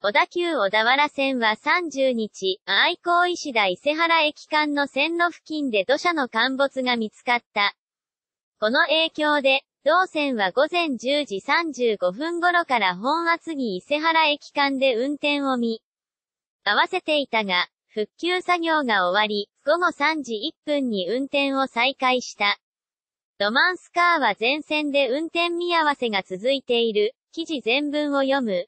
小田急小田原線は30日、愛好石田伊勢原駅間の線路付近で土砂の陥没が見つかった。この影響で、同線は午前10時35分頃から本厚木伊勢原駅間で運転を見、合わせていたが、復旧作業が終わり、午後3時1分に運転を再開した。ロマンスカーは全線で運転見合わせが続いている、記事全文を読む。